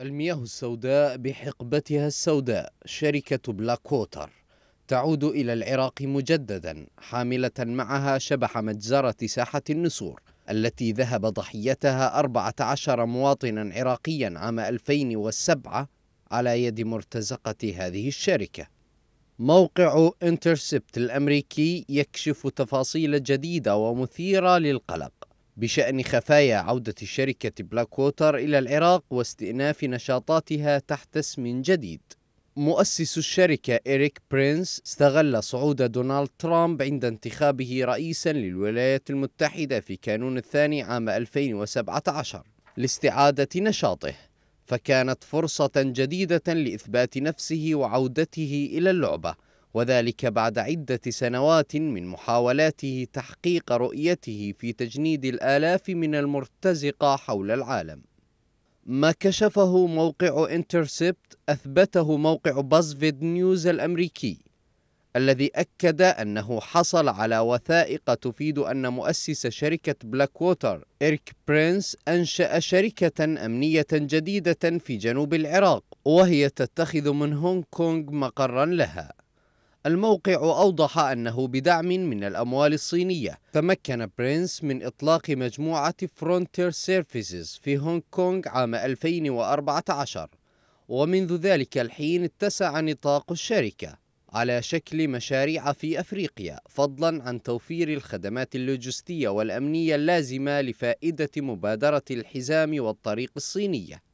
المياه السوداء بحقبتها السوداء شركة بلاك ووتر تعود إلى العراق مجددا حاملة معها شبح مجزرة ساحة النسور التي ذهب ضحيتها 14 مواطنا عراقيا عام 2007 على يد مرتزقة هذه الشركة موقع انترسبت الأمريكي يكشف تفاصيل جديدة ومثيرة للقلق بشأن خفايا عودة شركة بلاك ووتر إلى العراق واستئناف نشاطاتها تحت اسم جديد مؤسس الشركة إريك برينس استغل صعود دونالد ترامب عند انتخابه رئيسا للولايات المتحدة في كانون الثاني عام 2017 لاستعادة نشاطه فكانت فرصة جديدة لإثبات نفسه وعودته إلى اللعبة وذلك بعد عدة سنوات من محاولاته تحقيق رؤيته في تجنيد الآلاف من المرتزقة حول العالم ما كشفه موقع انترسبت أثبته موقع بازفيد نيوز الأمريكي الذي أكد أنه حصل على وثائق تفيد أن مؤسس شركة بلاك ووتر إيرك برينس أنشأ شركة أمنية جديدة في جنوب العراق وهي تتخذ من هونغ كونغ مقرا لها الموقع أوضح أنه بدعم من الأموال الصينية تمكن برينس من إطلاق مجموعة فرونتير سيرفيسز في هونغ كونغ عام 2014 ومنذ ذلك الحين اتسع نطاق الشركة على شكل مشاريع في أفريقيا فضلا عن توفير الخدمات اللوجستية والأمنية اللازمة لفائدة مبادرة الحزام والطريق الصينية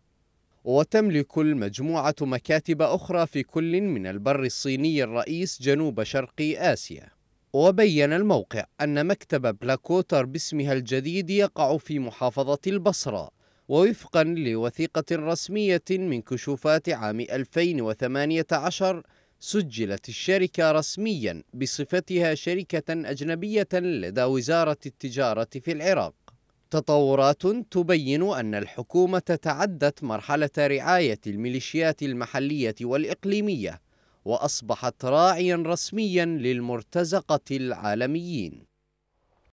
وتملك المجموعة مكاتب أخرى في كل من البر الصيني الرئيس جنوب شرق آسيا وبين الموقع أن مكتب بلاكوتر باسمها الجديد يقع في محافظة البصرة ووفقا لوثيقة رسمية من كشوفات عام 2018 سجلت الشركة رسميا بصفتها شركة أجنبية لدى وزارة التجارة في العراق تطورات تبين أن الحكومة تعدت مرحلة رعاية الميليشيات المحلية والإقليمية وأصبحت راعيا رسميا للمرتزقة العالميين